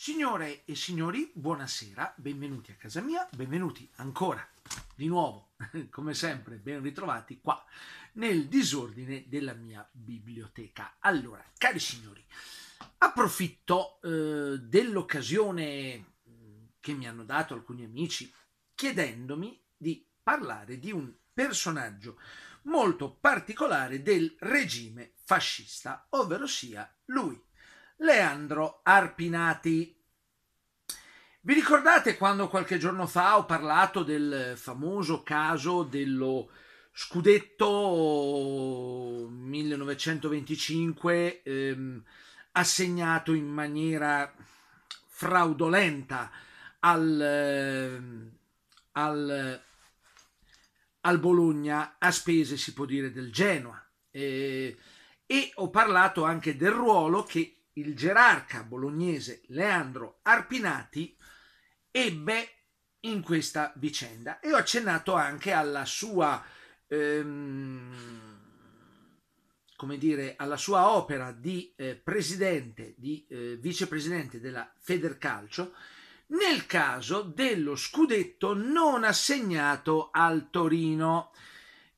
Signore e signori, buonasera, benvenuti a casa mia, benvenuti ancora di nuovo, come sempre, ben ritrovati qua nel disordine della mia biblioteca. Allora, cari signori, approfitto eh, dell'occasione mm, che mi hanno dato alcuni amici chiedendomi di parlare di un personaggio molto particolare del regime fascista, ovvero sia lui Leandro Arpinati. Vi ricordate quando qualche giorno fa ho parlato del famoso caso dello scudetto 1925 ehm, assegnato in maniera fraudolenta al, ehm, al, al, Bologna a spese si può dire del Genoa eh, e ho parlato anche del ruolo che il gerarca bolognese Leandro Arpinati ebbe in questa vicenda e ho accennato anche alla sua ehm, come dire alla sua opera di eh, presidente di eh, vicepresidente della Federcalcio nel caso dello scudetto non assegnato al Torino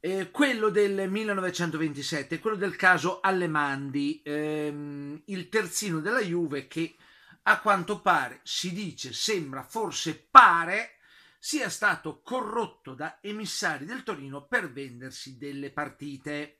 eh, quello del 1927, quello del caso Allemandi, ehm, il terzino della Juve che a quanto pare si dice, sembra, forse pare sia stato corrotto da emissari del Torino per vendersi delle partite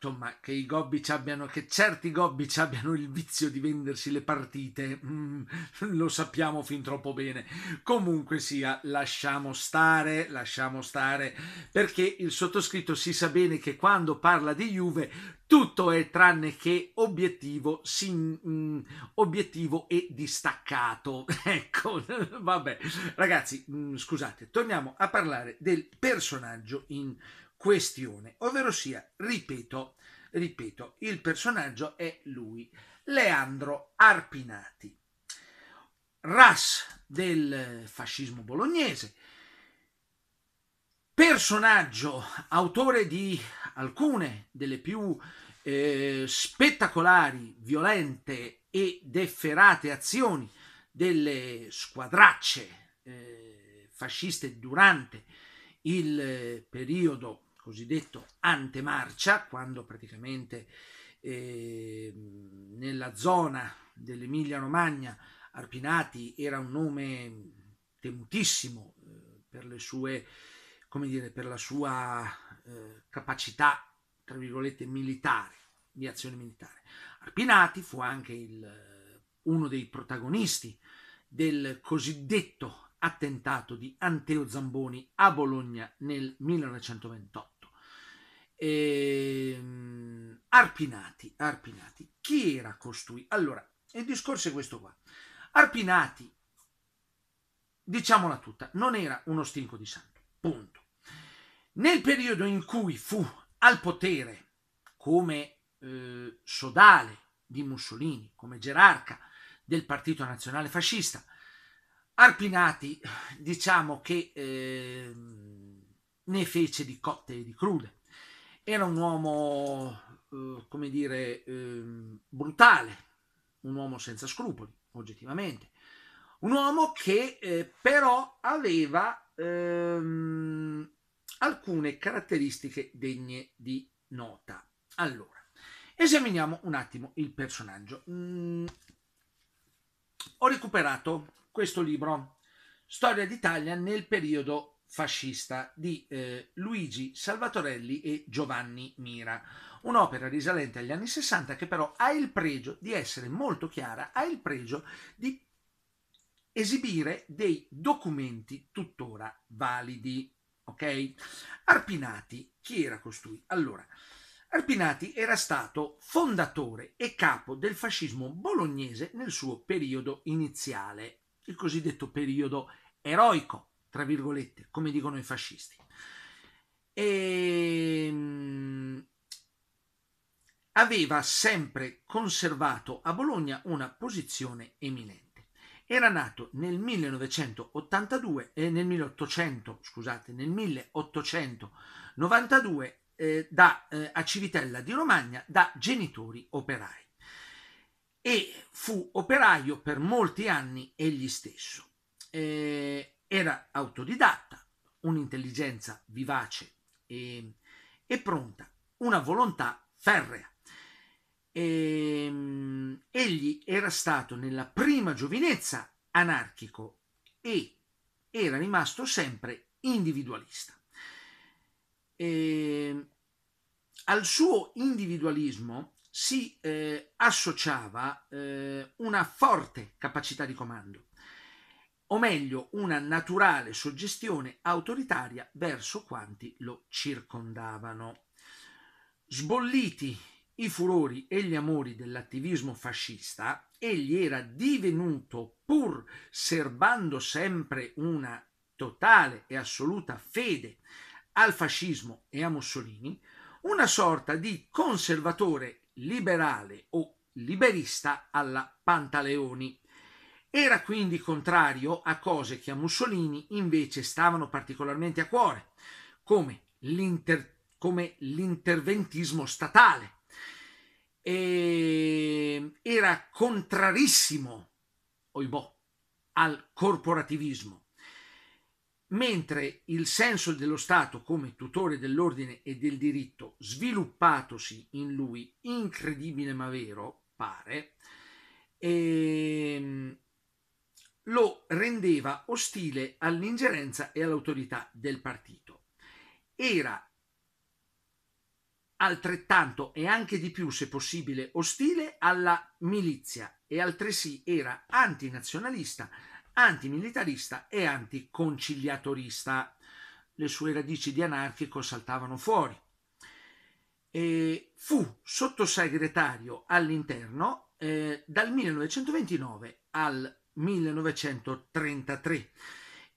insomma, che, gobbi abbiano, che certi gobbi ci abbiano il vizio di vendersi le partite, mm, lo sappiamo fin troppo bene. Comunque sia, lasciamo stare, lasciamo stare, perché il sottoscritto si sa bene che quando parla di Juve tutto è tranne che obiettivo, sin, mm, obiettivo e distaccato. ecco, vabbè. Ragazzi, mm, scusate, torniamo a parlare del personaggio in questione, ovvero sia, ripeto, ripeto, il personaggio è lui, Leandro Arpinati, ras del fascismo bolognese, personaggio, autore di alcune delle più eh, spettacolari, violente ed efferate azioni delle squadracce eh, fasciste durante il eh, periodo cosiddetto antemarcia, quando praticamente eh, nella zona dell'Emilia Romagna Arpinati era un nome temutissimo eh, per le sue, come dire, per la sua eh, capacità, tra virgolette, militare, di azione militare. Arpinati fu anche il, uno dei protagonisti del cosiddetto attentato di Anteo Zamboni a Bologna nel 1928 eh, Arpinati, Arpinati, chi era costui? Allora, il discorso è questo qua. Arpinati, diciamola tutta, non era uno stinco di santo, punto. Nel periodo in cui fu al potere come eh, sodale di Mussolini, come gerarca del Partito Nazionale Fascista, Arpinati diciamo che eh, ne fece di cotte e di crude era un uomo, eh, come dire, eh, brutale, un uomo senza scrupoli, oggettivamente. Un uomo che eh, però aveva ehm, alcune caratteristiche degne di nota. Allora, esaminiamo un attimo il personaggio. Mm, ho recuperato questo libro, Storia d'Italia nel periodo fascista di eh, Luigi Salvatorelli e Giovanni Mira. Un'opera risalente agli anni 60 che però ha il pregio di essere molto chiara, ha il pregio di esibire dei documenti tuttora validi. Ok? Arpinati, chi era costui? Allora, Arpinati era stato fondatore e capo del fascismo bolognese nel suo periodo iniziale, il cosiddetto periodo eroico tra virgolette, come dicono i fascisti. E ehm, aveva sempre conservato a Bologna una posizione eminente. Era nato nel 1982 eh, nel 1800, scusate, nel 1892 eh, da, eh, a Civitella di Romagna da genitori operai e fu operaio per molti anni egli stesso. Eh, era autodidatta, un'intelligenza vivace e, e pronta, una volontà ferrea. E, ehm, egli era stato nella prima giovinezza anarchico e era rimasto sempre individualista. E, ehm, al suo individualismo si eh, associava eh, una forte capacità di comando o meglio una naturale suggestione autoritaria verso quanti lo circondavano. Sbolliti i furori e gli amori dell'attivismo fascista, egli era divenuto, pur serbando sempre una totale e assoluta fede al fascismo e a Mussolini, una sorta di conservatore liberale o liberista alla Pantaleoni era quindi contrario a cose che a Mussolini invece stavano particolarmente a cuore, come, l'inter, come l'interventismo statale. E era contrarissimo, oibò, boh, al corporativismo mentre il senso dello Stato come tutore dell'ordine e del diritto sviluppatosi in lui, incredibile ma vero, pare, ehm, lo rendeva ostile all'ingerenza e all'autorità del partito. Era altrettanto e anche di più, se possibile, ostile alla milizia e altresì era antinazionalista, antimilitarista e anticonciliatorista. Le sue radici di anarchico saltavano fuori. E fu sottosegretario all'interno eh, dal 1929 al 1933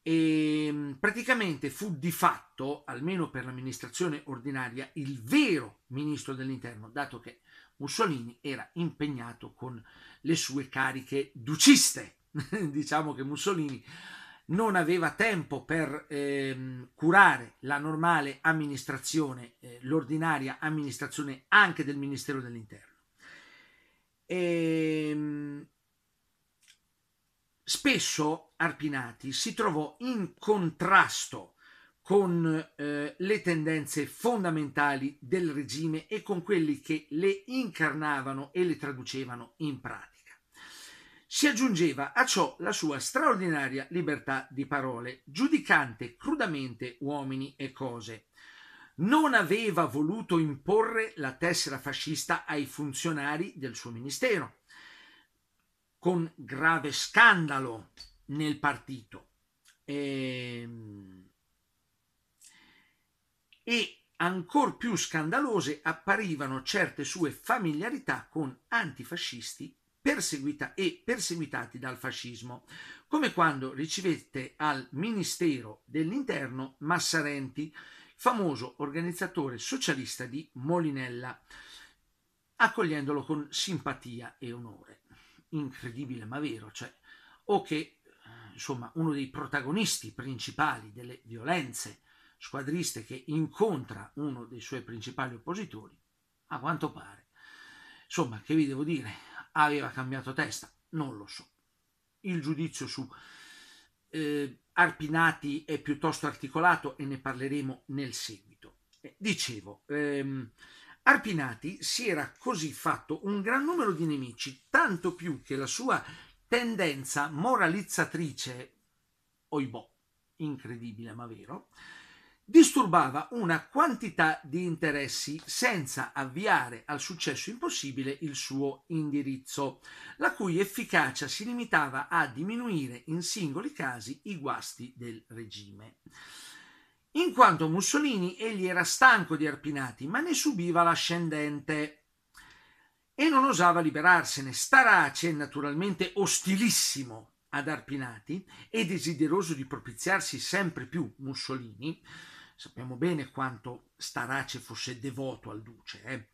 e ehm, praticamente fu di fatto, almeno per l'amministrazione ordinaria, il vero ministro dell'interno, dato che Mussolini era impegnato con le sue cariche duciste. diciamo che Mussolini non aveva tempo per eh, curare la normale amministrazione, eh, l'ordinaria amministrazione anche del Ministero dell'Interno. E, ehm, Spesso Arpinati si trovò in contrasto con eh, le tendenze fondamentali del regime e con quelli che le incarnavano e le traducevano in pratica. Si aggiungeva a ciò la sua straordinaria libertà di parole, giudicante crudamente uomini e cose. Non aveva voluto imporre la tessera fascista ai funzionari del suo ministero con grave scandalo nel partito. E, ehm, e ancor più scandalose apparivano certe sue familiarità con antifascisti perseguita e perseguitati dal fascismo, come quando ricevette al Ministero dell'Interno Massarenti, famoso organizzatore socialista di Molinella, accogliendolo con simpatia e onore incredibile ma vero, cioè, o che eh, insomma, uno dei protagonisti principali delle violenze squadriste che incontra uno dei suoi principali oppositori, a quanto pare, insomma, che vi devo dire, aveva cambiato testa, non lo so. Il giudizio su eh, Arpinati è piuttosto articolato e ne parleremo nel seguito. Eh, dicevo, ehm, Arpinati si era così fatto un gran numero di nemici, tanto più che la sua tendenza moralizzatrice, oibò, incredibile ma vero, disturbava una quantità di interessi senza avviare al successo impossibile il suo indirizzo, la cui efficacia si limitava a diminuire in singoli casi i guasti del regime in quanto Mussolini egli era stanco di Arpinati, ma ne subiva l'ascendente e non osava liberarsene. Starace, naturalmente ostilissimo ad Arpinati e desideroso di propiziarsi sempre più Mussolini, sappiamo bene quanto Starace fosse devoto al duce, eh?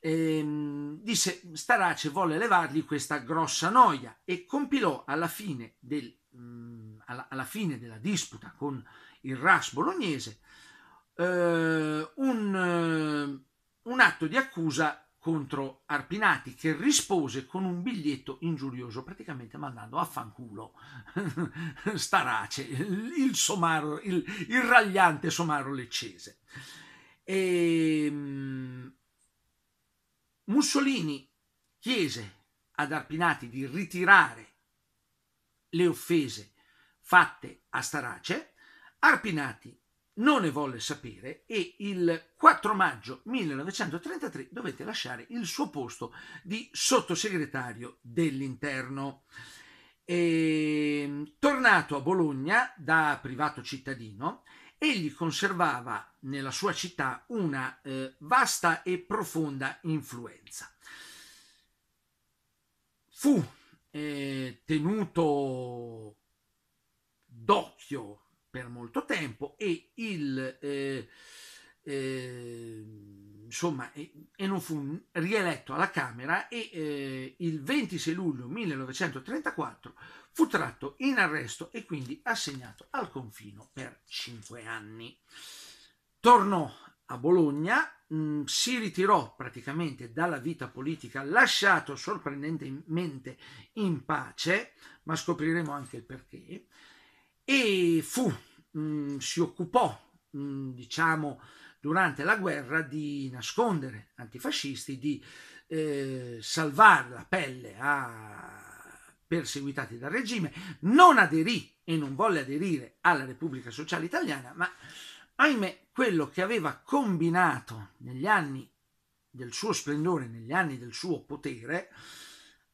e, ehm, disse Starace volle levargli questa grossa noia e compilò alla fine del mm, alla, fine della disputa con Mussolini il RAS bolognese, eh, un, eh, un atto di accusa contro Arpinati che rispose con un biglietto ingiurioso, praticamente mandando a fanculo Starace, il, somaro, il, il ragliante somaro leccese. E, ehm, Mussolini chiese ad Arpinati di ritirare le offese fatte a Starace Arpinati non ne volle sapere e il 4 maggio 1933 dovette lasciare il suo posto di sottosegretario dell'interno. E, ehm, tornato a Bologna da privato cittadino, egli conservava nella sua città una eh, vasta e profonda influenza. Fu eh, tenuto d'occhio per molto tempo e il, eh, eh, insomma, e, e, non fu rieletto alla Camera e eh, il 26 luglio 1934 fu tratto in arresto e quindi assegnato al confino per cinque anni. Tornò a Bologna, mh, mm, si ritirò praticamente dalla vita politica, lasciato sorprendentemente in pace, ma scopriremo anche il perché e fu, mh, mm, si occupò, mh, mm, diciamo, durante la guerra di nascondere antifascisti, di eh, salvare la pelle a perseguitati dal regime, non aderì e non volle aderire alla Repubblica Sociale Italiana, ma ahimè quello che aveva combinato negli anni del suo splendore, negli anni del suo potere,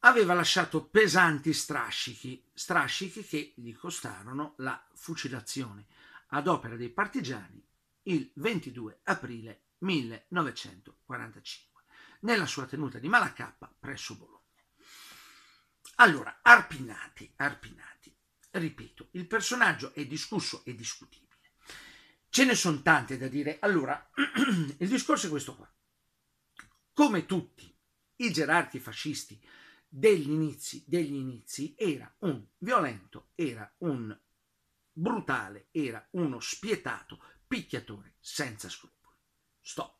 aveva lasciato pesanti strascichi, strascichi che gli costarono la fucilazione ad opera dei partigiani il 22 aprile 1945 nella sua tenuta di Malacappa presso Bologna. Allora, Arpinati, Arpinati, ripeto, il personaggio è discusso e discutibile. Ce ne sono tante da dire. Allora, il discorso è questo qua. Come tutti i gerarchi fascisti degli inizi, degli inizi era un violento, era un brutale, era uno spietato picchiatore senza scrupoli. Stop.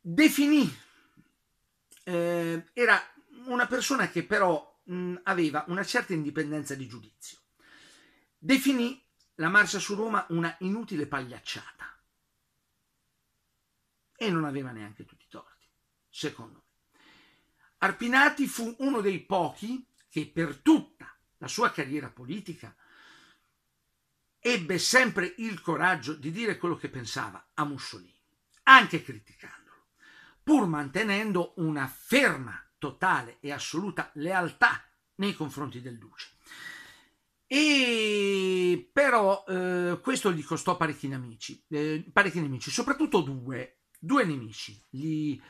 Definì, eh, era una persona che però mh, mm, aveva una certa indipendenza di giudizio. Definì la marcia su Roma una inutile pagliacciata e non aveva neanche tutti i torti, secondo me. Arpinati fu uno dei pochi che per tutta la sua carriera politica ebbe sempre il coraggio di dire quello che pensava a Mussolini, anche criticandolo, pur mantenendo una ferma, totale e assoluta lealtà nei confronti del duce. E però eh, questo gli costò parecchi nemici, eh, parecchi nemici, soprattutto due, due nemici. Gli,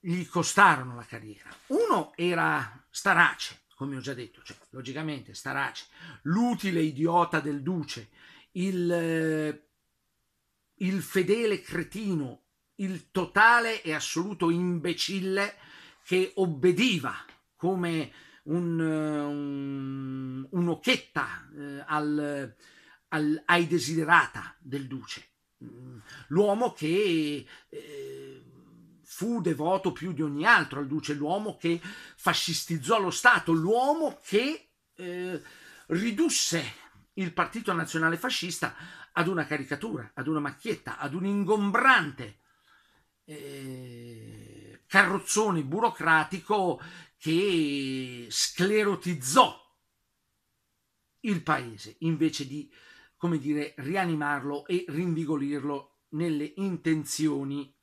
gli costarono la carriera. Uno era Starace, come ho già detto, cioè, logicamente Starace, l'utile idiota del duce, il, eh, il fedele cretino, il totale e assoluto imbecille che obbediva come un, eh, un, un'occhetta eh, al, al, ai desiderata del duce. Mm, l'uomo che eh, fu devoto più di ogni altro al duce, l'uomo che fascistizzò lo Stato, l'uomo che eh, ridusse il Partito Nazionale Fascista ad una caricatura, ad una macchietta, ad un ingombrante eh, carrozzone burocratico che sclerotizzò il paese invece di, come dire, rianimarlo e rinvigolirlo nelle intenzioni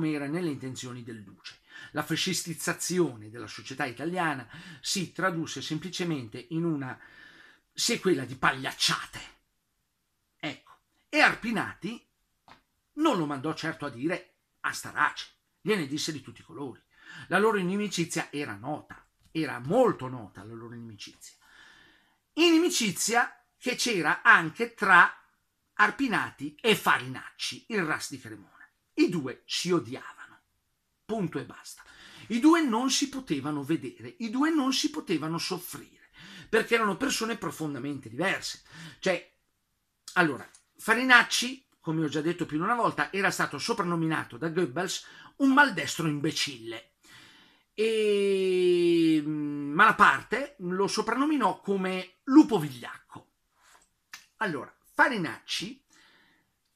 come era nelle intenzioni del Duce. La fascistizzazione della società italiana si tradusse semplicemente in una sequela di pagliacciate. Ecco, e Arpinati non lo mandò certo a dire a Starace, gliene disse di tutti i colori. La loro inimicizia era nota, era molto nota la loro inimicizia. Inimicizia che c'era anche tra Arpinati e Farinacci, il Ras di Cremona. I due ci odiavano. Punto e basta. I due non si potevano vedere, i due non si potevano soffrire, perché erano persone profondamente diverse. Cioè, allora, Farinacci, come ho già detto più di una volta, era stato soprannominato da Goebbels un maldestro imbecille. E mm, Malaparte lo soprannominò come lupo vigliacco. Allora, Farinacci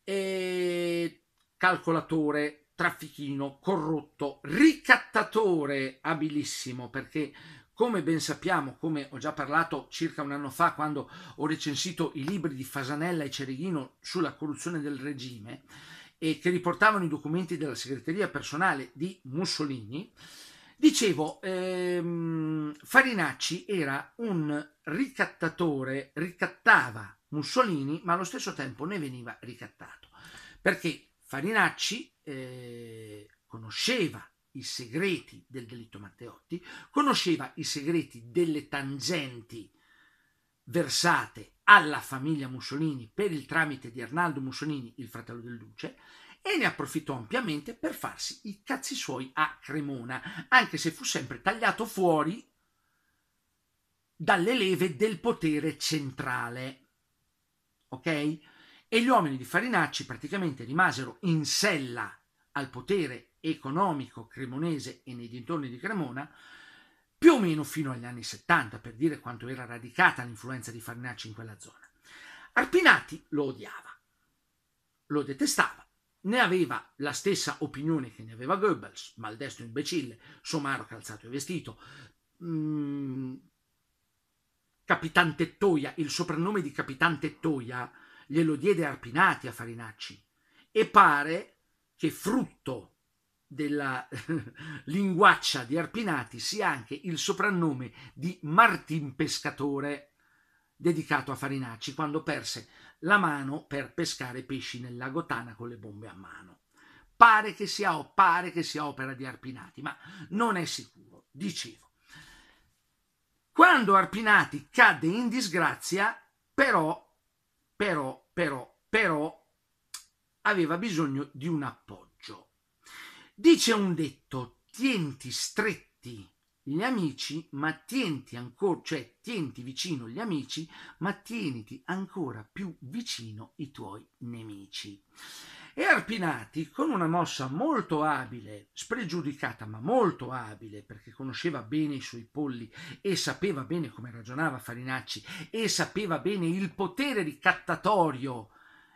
eh, calcolatore, traffichino, corrotto, ricattatore abilissimo, perché come ben sappiamo, come ho già parlato circa un anno fa quando ho recensito i libri di Fasanella e Cereghino sulla corruzione del regime e che riportavano i documenti della segreteria personale di Mussolini, dicevo, ehm, Farinacci era un ricattatore, ricattava Mussolini, ma allo stesso tempo ne veniva ricattato, perché Farinacci eh, conosceva i segreti del delitto Matteotti, conosceva i segreti delle tangenti versate alla famiglia Mussolini per il tramite di Arnaldo Mussolini, il fratello del Duce, e ne approfittò ampiamente per farsi i cazzi suoi a Cremona, anche se fu sempre tagliato fuori dalle leve del potere centrale. Ok? e gli uomini di Farinacci praticamente rimasero in sella al potere economico cremonese e nei dintorni di Cremona più o meno fino agli anni 70 per dire quanto era radicata l'influenza di Farinacci in quella zona. Arpinati lo odiava, lo detestava, ne aveva la stessa opinione che ne aveva Goebbels, maldestro imbecille, somaro calzato e vestito, mm, Capitan Tettoia, il soprannome di Capitan Tettoia glielo diede Arpinati a Farinacci e pare che frutto della linguaccia di Arpinati sia anche il soprannome di Martin Pescatore dedicato a Farinacci quando perse la mano per pescare pesci nel lago Tana con le bombe a mano. Pare che sia, pare che sia opera di Arpinati, ma non è sicuro. Dicevo, quando Arpinati cadde in disgrazia, però però, però, però aveva bisogno di un appoggio. Dice un detto, tienti stretti gli amici, ma tienti ancora, cioè tienti vicino gli amici, ma tieniti ancora più vicino i tuoi nemici. E Arpinati, con una mossa molto abile, spregiudicata ma molto abile, perché conosceva bene i suoi polli e sapeva bene come ragionava Farinacci e sapeva bene il potere ricattatorio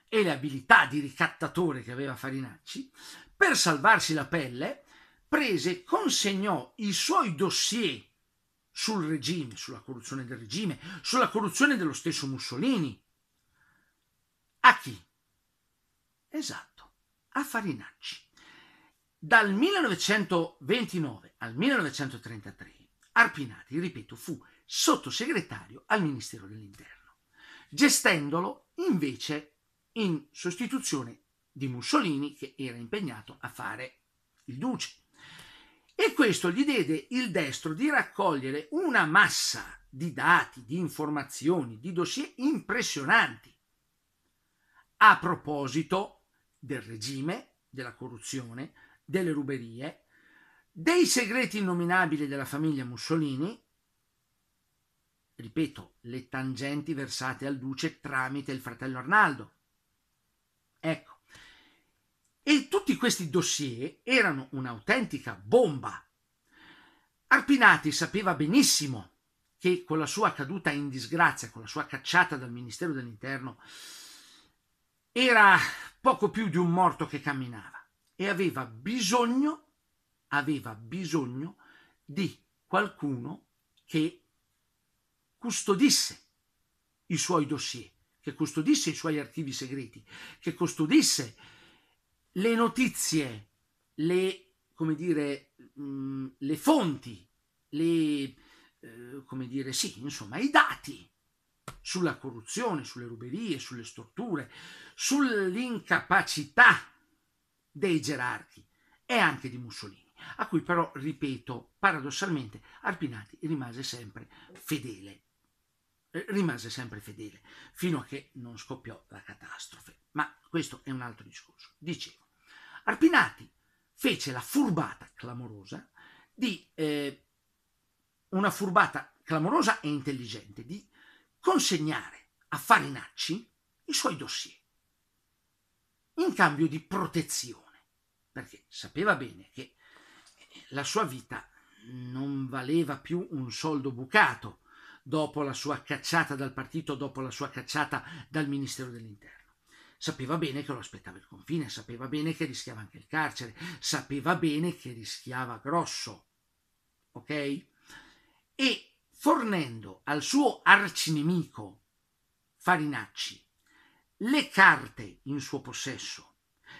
e le abilità di ricattatore che aveva Farinacci, per salvarsi la pelle, prese, consegnò i suoi dossier sul regime, sulla corruzione del regime, sulla corruzione dello stesso Mussolini. A chi? Esatto a Farinacci. Dal 1929 al 1933 Arpinati, ripeto, fu sottosegretario al Ministero dell'Interno, gestendolo invece in sostituzione di Mussolini che era impegnato a fare il duce. E questo gli diede il destro di raccogliere una massa di dati, di informazioni, di dossier impressionanti. A proposito del regime, della corruzione, delle ruberie, dei segreti innominabili della famiglia Mussolini, ripeto, le tangenti versate al duce tramite il fratello Arnaldo. Ecco. E tutti questi dossier erano un'autentica bomba. Arpinati sapeva benissimo che con la sua caduta in disgrazia, con la sua cacciata dal Ministero dell'Interno, era poco più di un morto che camminava e aveva bisogno, aveva bisogno di qualcuno che custodisse i suoi dossier, che custodisse i suoi archivi segreti, che custodisse le notizie, le, come dire, mm, le fonti, le, eh, come dire, sì, insomma, i dati sulla corruzione, sulle ruberie, sulle storture, sull'incapacità dei gerarchi e anche di Mussolini, a cui però, ripeto, paradossalmente Arpinati rimase sempre fedele. Eh, rimase sempre fedele fino a che non scoppiò la catastrofe. Ma questo è un altro discorso. Dicevo, Arpinati fece la furbata clamorosa di eh, una furbata clamorosa e intelligente di consegnare a Farinacci i suoi dossier in cambio di protezione, perché sapeva bene che eh, la sua vita non valeva più un soldo bucato dopo la sua cacciata dal partito, dopo la sua cacciata dal Ministero dell'Interno. Sapeva bene che lo aspettava il confine, sapeva bene che rischiava anche il carcere, sapeva bene che rischiava grosso. Ok? E fornendo al suo arcinemico Farinacci le carte in suo possesso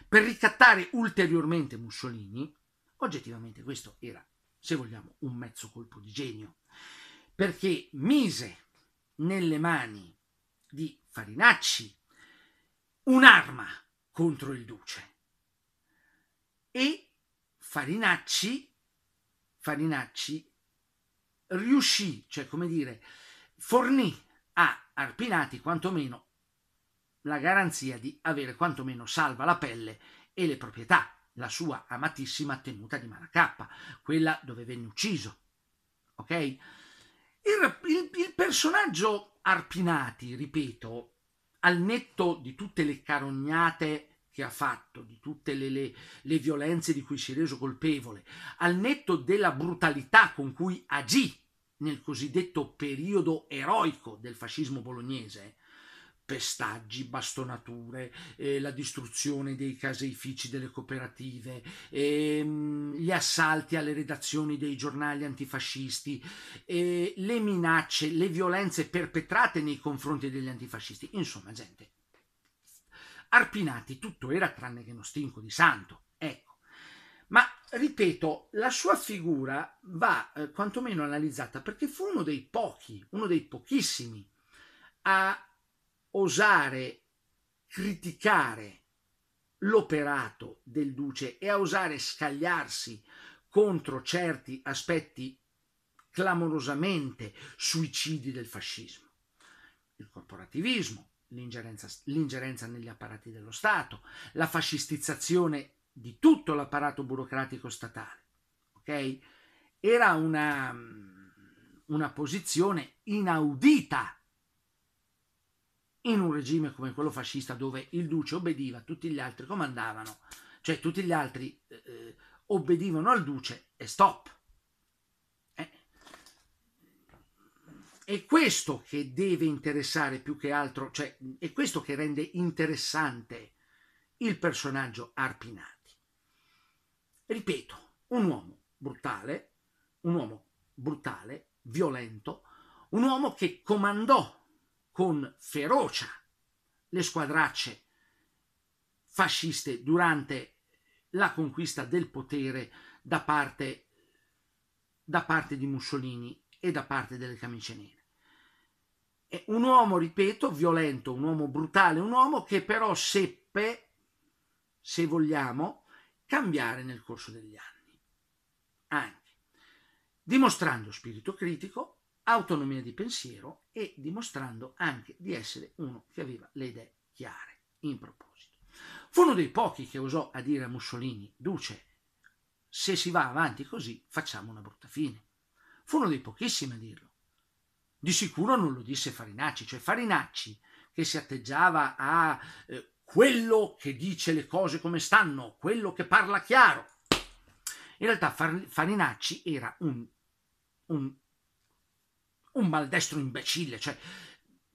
per ricattare ulteriormente Mussolini, oggettivamente questo era, se vogliamo, un mezzo colpo di genio, perché mise nelle mani di Farinacci un'arma contro il duce e Farinacci, Farinacci riuscì, cioè come dire, fornì a Arpinati quantomeno la garanzia di avere quantomeno salva la pelle e le proprietà, la sua amatissima tenuta di Maracappa, quella dove venne ucciso. Ok? Il, il, il personaggio Arpinati, ripeto, al netto di tutte le carognate che ha fatto, di tutte le, le, le, violenze di cui si è reso colpevole, al netto della brutalità con cui agì nel cosiddetto periodo eroico del fascismo bolognese, pestaggi, bastonature, eh, la distruzione dei caseifici delle cooperative, ehm, gli assalti alle redazioni dei giornali antifascisti, eh, le minacce, le violenze perpetrate nei confronti degli antifascisti. Insomma, gente, arpinati tutto era tranne che uno stinco di santo. Ecco, ma ripeto, la sua figura va eh, quantomeno analizzata perché fu uno dei pochi, uno dei pochissimi a osare criticare l'operato del duce e a osare scagliarsi contro certi aspetti clamorosamente suicidi del fascismo. Il corporativismo, l'ingerenza, l'ingerenza negli apparati dello Stato, la fascistizzazione di tutto l'apparato burocratico statale. Okay? Era una, una posizione inaudita in un regime come quello fascista dove il duce obbediva, tutti gli altri comandavano, cioè tutti gli altri eh, obbedivano al duce e stop. Eh? È questo che deve interessare più che altro, cioè è questo che rende interessante il personaggio Arpinato ripeto, un uomo brutale, un uomo brutale, violento, un uomo che comandò con ferocia le squadracce fasciste durante la conquista del potere da parte, da parte di Mussolini e da parte delle camicie nere. È un uomo, ripeto, violento, un uomo brutale, un uomo che però seppe, se vogliamo, cambiare nel corso degli anni, anche dimostrando spirito critico, autonomia di pensiero e dimostrando anche di essere uno che aveva le idee chiare in proposito. Fu uno dei pochi che osò a dire a Mussolini, Duce, se si va avanti così facciamo una brutta fine. Fu uno dei pochissimi a dirlo. Di sicuro non lo disse Farinacci, cioè Farinacci che si atteggiava a eh, quello che dice le cose come stanno, quello che parla chiaro. In realtà Farinacci era un, un, un maldestro imbecille, cioè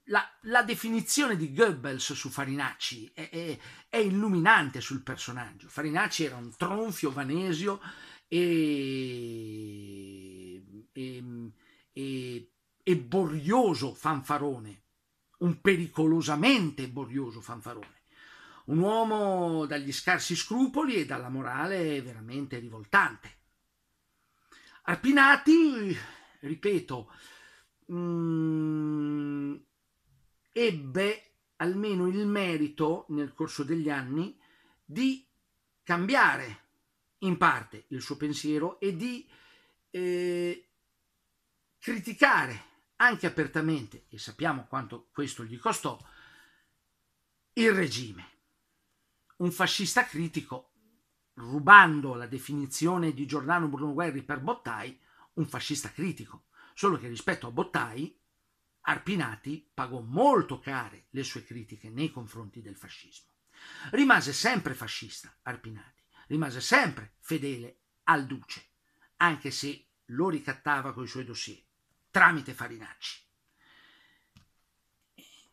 la, la, definizione di Goebbels su Farinacci è, è, è, illuminante sul personaggio. Farinacci era un tronfio vanesio e, e, e, e borrioso fanfarone, un pericolosamente borioso fanfarone un uomo dagli scarsi scrupoli e dalla morale veramente rivoltante. Arpinati, ripeto, mh, mm, ebbe almeno il merito nel corso degli anni di cambiare in parte il suo pensiero e di eh, criticare anche apertamente, e sappiamo quanto questo gli costò, il regime un fascista critico, rubando la definizione di Giordano Bruno Guerri per Bottai, un fascista critico. Solo che rispetto a Bottai, Arpinati pagò molto care le sue critiche nei confronti del fascismo. Rimase sempre fascista Arpinati, rimase sempre fedele al duce, anche se lo ricattava con i suoi dossier, tramite Farinacci.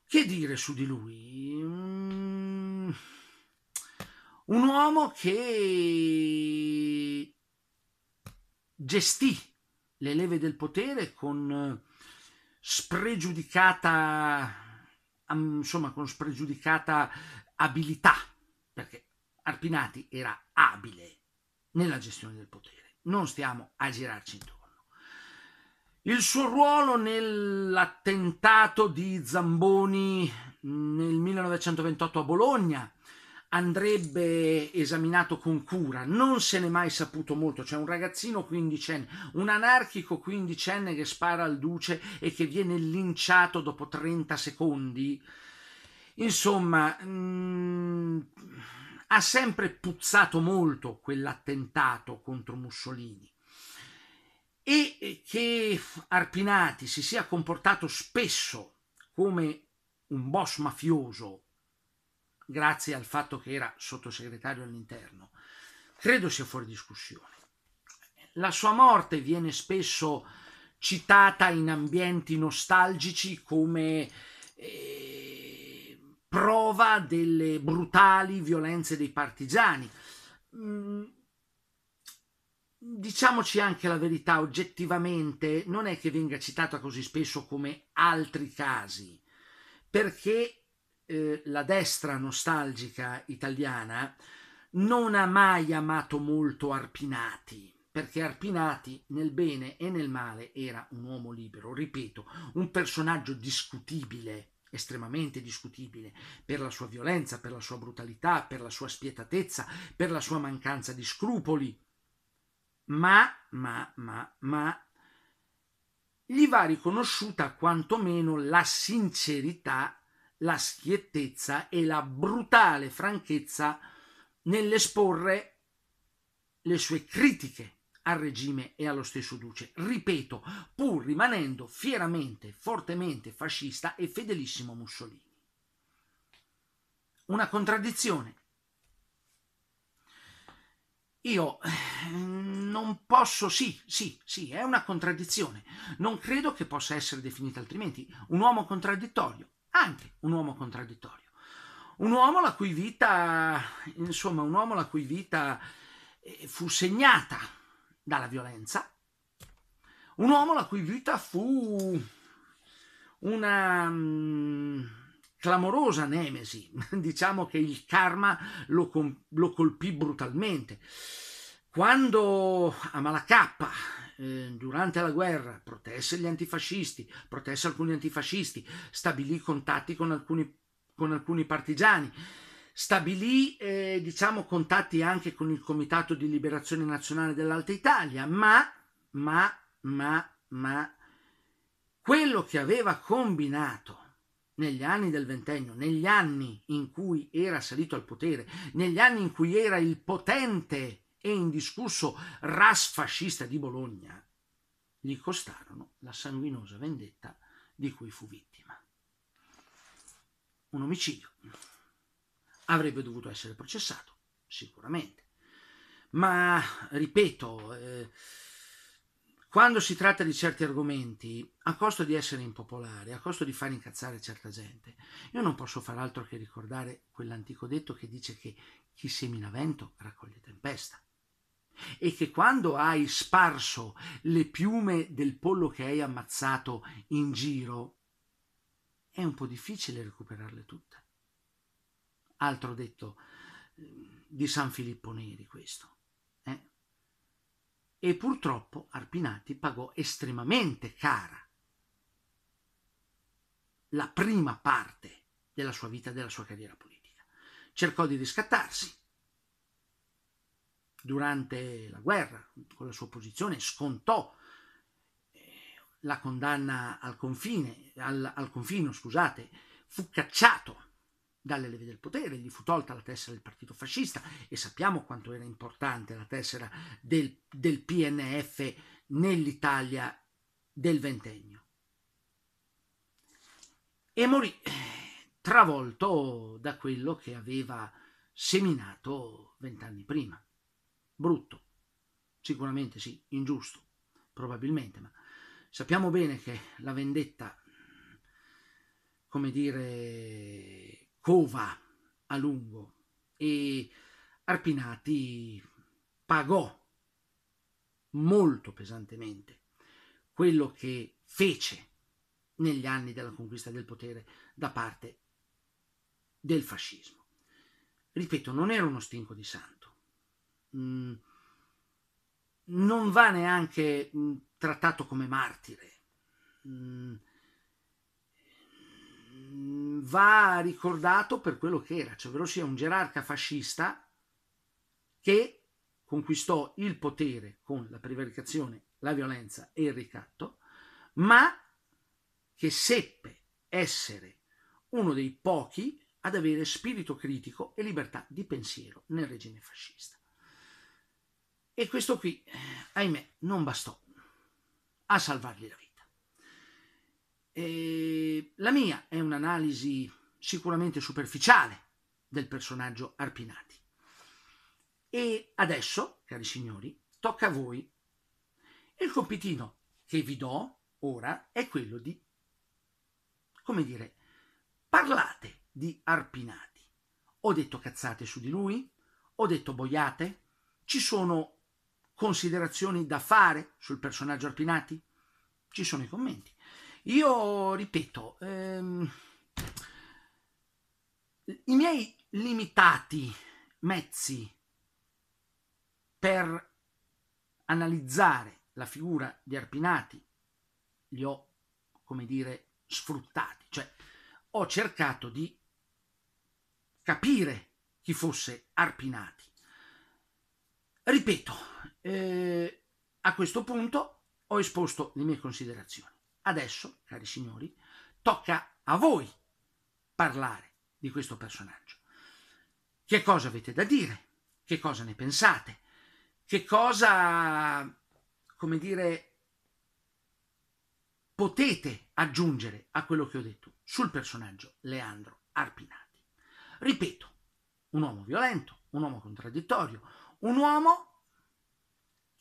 Che dire su di lui? Mm... Un uomo che gestì le leve del potere con eh, spregiudicata, insomma, con spregiudicata abilità, perché Arpinati era abile nella gestione del potere. Non stiamo a girarci intorno. Il suo ruolo nell'attentato di Zamboni nel 1928 a Bologna andrebbe esaminato con cura, non se n'è mai saputo molto, c'è un ragazzino quindicenne, un anarchico quindicenne che spara al duce e che viene linciato dopo 30 secondi, insomma, mh, mm, ha sempre puzzato molto quell'attentato contro Mussolini e che Arpinati si sia comportato spesso come un boss mafioso grazie al fatto che era sottosegretario all'interno, credo sia fuori discussione. La sua morte viene spesso citata in ambienti nostalgici come eh, prova delle brutali violenze dei partigiani. Mm, diciamoci anche la verità, oggettivamente non è che venga citata così spesso come altri casi, perché eh, la destra nostalgica italiana non ha mai amato molto Arpinati, perché Arpinati nel bene e nel male era un uomo libero, ripeto, un personaggio discutibile estremamente discutibile per la sua violenza, per la sua brutalità, per la sua spietatezza, per la sua mancanza di scrupoli. Ma, ma, ma, ma, gli va riconosciuta quantomeno la sincerità la schiettezza e la brutale franchezza nell'esporre le sue critiche al regime e allo stesso Duce, ripeto, pur rimanendo fieramente, fortemente fascista e fedelissimo Mussolini. Una contraddizione. Io eh, non posso, sì, sì, sì, è una contraddizione. Non credo che possa essere definita altrimenti. Un uomo contraddittorio anche un uomo contraddittorio. Un uomo la cui vita, insomma, un uomo la cui vita eh, fu segnata dalla violenza, un uomo la cui vita fu una mm, clamorosa nemesi, diciamo che il karma lo, lo colpì brutalmente. Quando a Malacappa Ehm, durante la guerra, protesse gli antifascisti, protesse alcuni antifascisti, stabilì contatti con alcuni, con alcuni partigiani, stabilì eh, diciamo, contatti anche con il Comitato di Liberazione Nazionale dell'Alta Italia, ma, ma, ma, ma quello che aveva combinato negli anni del ventennio, negli anni in cui era salito al potere, negli anni in cui era il potente e indiscusso ras fascista di Bologna, gli costarono la sanguinosa vendetta di cui fu vittima. Un omicidio. Avrebbe dovuto essere processato, sicuramente. Ma, ripeto, eh, quando si tratta di certi argomenti, a costo di essere impopolare, a costo di far incazzare certa gente, io non posso far altro che ricordare quell'antico detto che dice che chi semina vento raccoglie tempesta e che quando hai sparso le piume del pollo che hai ammazzato in giro, è un po' difficile recuperarle tutte. Altro detto eh, di San Filippo Neri questo. Eh? E purtroppo Arpinati pagò estremamente cara la prima parte della sua vita, della sua carriera politica. Cercò di riscattarsi, durante la guerra, con la sua posizione, scontò eh, la condanna al confine, al, al confino, scusate, fu cacciato dalle leve del potere, gli fu tolta la tessera del partito fascista e sappiamo quanto era importante la tessera del, del PNF nell'Italia del ventennio. E morì eh, travolto da quello che aveva seminato vent'anni prima brutto, sicuramente sì, ingiusto, probabilmente, ma sappiamo bene che la vendetta, come dire, cova a lungo e Arpinati pagò molto pesantemente quello che fece negli anni della conquista del potere da parte del fascismo. Ripeto, non era uno stinco di santo. Mm, non va neanche mm, trattato come martire, mm, va ricordato per quello che era, cioè ovvero sia un gerarca fascista che conquistò il potere con la prevaricazione, la violenza e il ricatto, ma che seppe essere uno dei pochi ad avere spirito critico e libertà di pensiero nel regime fascista. E questo qui, eh, ahimè, non bastò a salvargli la vita. E la mia è un'analisi sicuramente superficiale del personaggio Arpinati. E adesso, cari signori, tocca a voi. Il compitino che vi do ora è quello di, come dire, parlate di Arpinati. Ho detto cazzate su di lui? Ho detto boiate? Ci sono considerazioni da fare sul personaggio Arpinati? Ci sono i commenti. Io ripeto, ehm, i miei limitati mezzi per analizzare la figura di Arpinati li ho, come dire, sfruttati, cioè ho cercato di capire chi fosse Arpinati. Ripeto, eh, a questo punto ho esposto le mie considerazioni. Adesso, cari signori, tocca a voi parlare di questo personaggio. Che cosa avete da dire? Che cosa ne pensate? Che cosa, come dire, potete aggiungere a quello che ho detto sul personaggio Leandro Arpinati? Ripeto, un uomo violento, un uomo contraddittorio, un uomo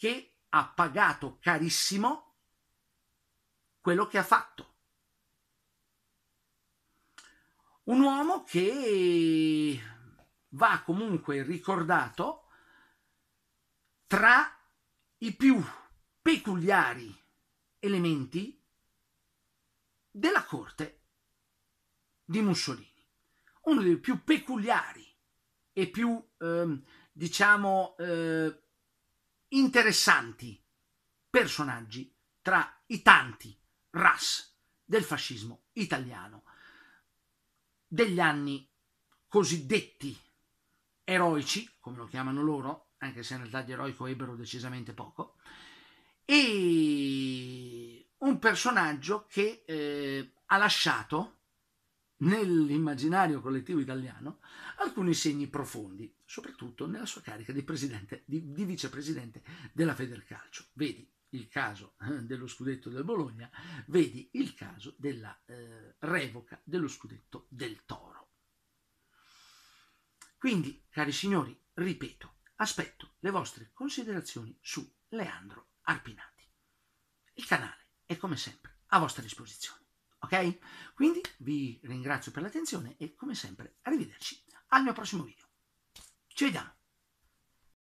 che ha pagato carissimo quello che ha fatto. Un uomo che va comunque ricordato tra i più peculiari elementi della corte di Mussolini. Uno dei più peculiari e più, eh, diciamo, eh, interessanti personaggi tra i tanti ras del fascismo italiano degli anni cosiddetti eroici, come lo chiamano loro, anche se in realtà di eroico ebbero decisamente poco, e un personaggio che eh, ha lasciato nell'immaginario collettivo italiano alcuni segni profondi soprattutto nella sua carica di, di, di vicepresidente della Federcalcio. Vedi il caso eh, dello scudetto del Bologna, vedi il caso della eh, revoca dello scudetto del Toro. Quindi, cari signori, ripeto, aspetto le vostre considerazioni su Leandro Arpinati. Il canale è come sempre a vostra disposizione. Ok? Quindi vi ringrazio per l'attenzione e come sempre arrivederci al mio prossimo video. 倔强。